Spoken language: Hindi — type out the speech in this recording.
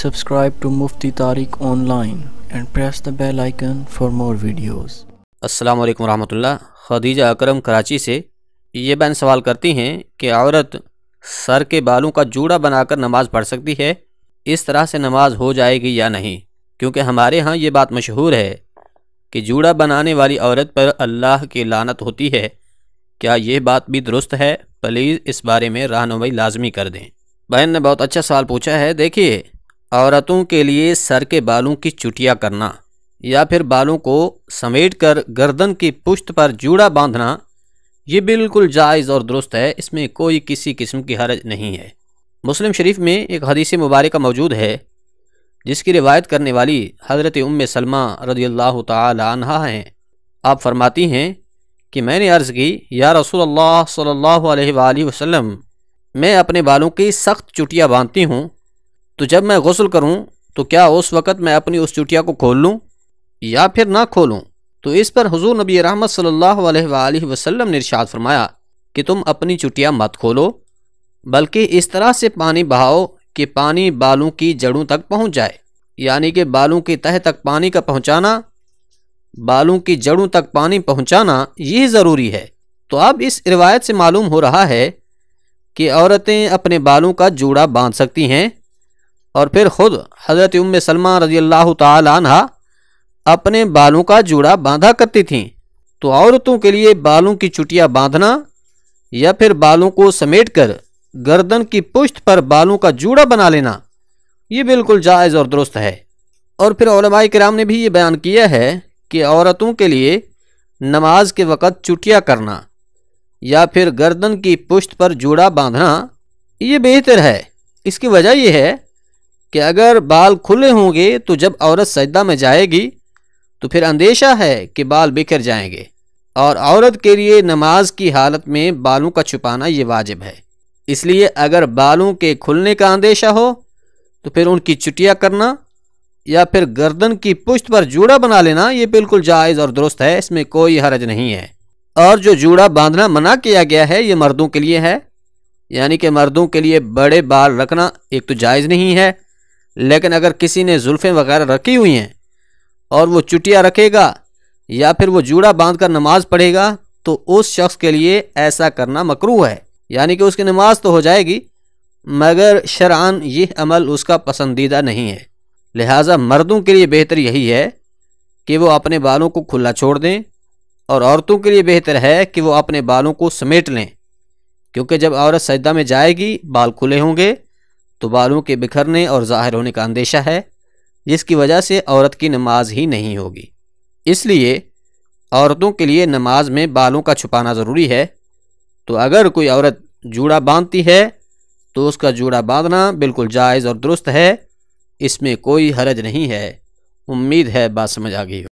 subscribe to Mufti Tariq online and press the bell icon for more videos. अस्सलाम वालेकुम रहमतुल्लाह खदीजा अकरम कराची से ये बहन सवाल करती हैं कि औरत सर के बालों का जूड़ा बनाकर नमाज़ पढ़ सकती है इस तरह से नमाज हो जाएगी या नहीं क्योंकि हमारे यहाँ ये बात मशहूर है कि जूड़ा बनाने वाली औरत पर अल्लाह की लानत होती है क्या ये बात भी दुरुस्त है प्लीज़ इस बारे में रहनमई लाजमी कर दें बहन ने बहुत अच्छा सवाल पूछा है देखिए औरतों के लिए सर के बालों की चुटिया करना या फिर बालों को समेट कर गर्दन की पुश्त पर जूड़ा बांधना ये बिल्कुल जायज़ और दुरुस्त है इसमें कोई किसी किस्म की हरज नहीं है मुस्लिम शरीफ में एक हदीस मुबारक मौजूद है जिसकी रिवायत करने वाली हज़रत उम सलमा रदी अल्लाह तहा हैं आप फरमाती हैं कि मैंने अर्ज़ की या रसूल अल्लाह सल्लल्लाहु अलैहि वसल्लम मैं अपने बालों की सख्त चुटिया बांधती हूँ तो जब मैं गसल करूँ तो क्या उस वक़्त मैं अपनी उस चुटिया को खोल लूँ या फिर ना खोलूँ तो इस पर हजूर नबी रहमत सल्लल्लाहु अलैहि वसल्लम ने इरशाद फरमाया कि तुम अपनी चुटिया मत खोलो बल्कि इस तरह से पानी बहाओ कि पानी बालों की जड़ों तक पहुँच जाए यानी कि बालों के तह तक पानी का पहुँचाना बालों की जड़ों तक पानी पहुँचाना ये ज़रूरी है तो अब इस रिवायत से मालूम हो रहा है कि औरतें अपने बालों का जूड़ा बांध सकती हैं और फिर खुद हज़रत उम सलमा रजी अल्लाह तहा अपने बालों का जूड़ा बांधा करती थीं तो औरतों के लिए बालों की चुटिया बांधना या फिर बालों को समेट कर गर्दन की पुश्त पर बालों का जूड़ा बना लेना ये बिल्कुल जायज़ और दुरुस्त है और फिर ओलमाई कराम ने भी ये बयान किया है कि औरतों के लिए नमाज के वक़्त चुटिया करना या फिर गर्दन की पुश्त पर जूड़ा बांधना ये बेहतर है इसकी वजह यह है कि अगर बाल खुले होंगे तो जब औरत सजदा में जाएगी तो फिर अंदेशा है कि बाल बिखर जाएंगे और औरत के लिए नमाज की हालत में बालों का छुपाना ये वाजिब है इसलिए अगर बालों के खुलने का अंदेशा हो तो फिर उनकी चुटिया करना या फिर गर्दन की पुश्त पर जूड़ा बना लेना ये बिल्कुल जायज़ और दुरुस्त है इसमें कोई हरज नहीं है और जो जूड़ा बांधना मना किया गया है ये मर्दों के लिए है यानी कि मर्दों के लिए बड़े बाल रखना एक तो जायज़ नहीं है लेकिन अगर किसी ने जुल्फ़ें वगैरह रखी हुई हैं और वो चुटिया रखेगा या फिर वो जूड़ा बांध कर नमाज पढ़ेगा तो उस शख्स के लिए ऐसा करना मकरू है यानी कि उसकी नमाज तो हो जाएगी मगर शरान यह अमल उसका पसंदीदा नहीं है लिहाजा मर्दों के लिए बेहतर यही है कि वो अपने बालों को खुला छोड़ दें और औरतों के लिए बेहतर है कि वो अपने बालों को समेट लें क्योंकि जब औरत सजदा में जाएगी बाल खुले होंगे तो बालों के बिखरने और ज़ाहिर होने का अंदेशा है जिसकी वजह से औरत की नमाज ही नहीं होगी इसलिए औरतों के लिए नमाज में बालों का छुपाना ज़रूरी है तो अगर कोई औरत जूड़ा बांधती है तो उसका जूड़ा बांधना बिल्कुल जायज़ और दुरुस्त है इसमें कोई हरज नहीं है उम्मीद है बात समझ आ गई हो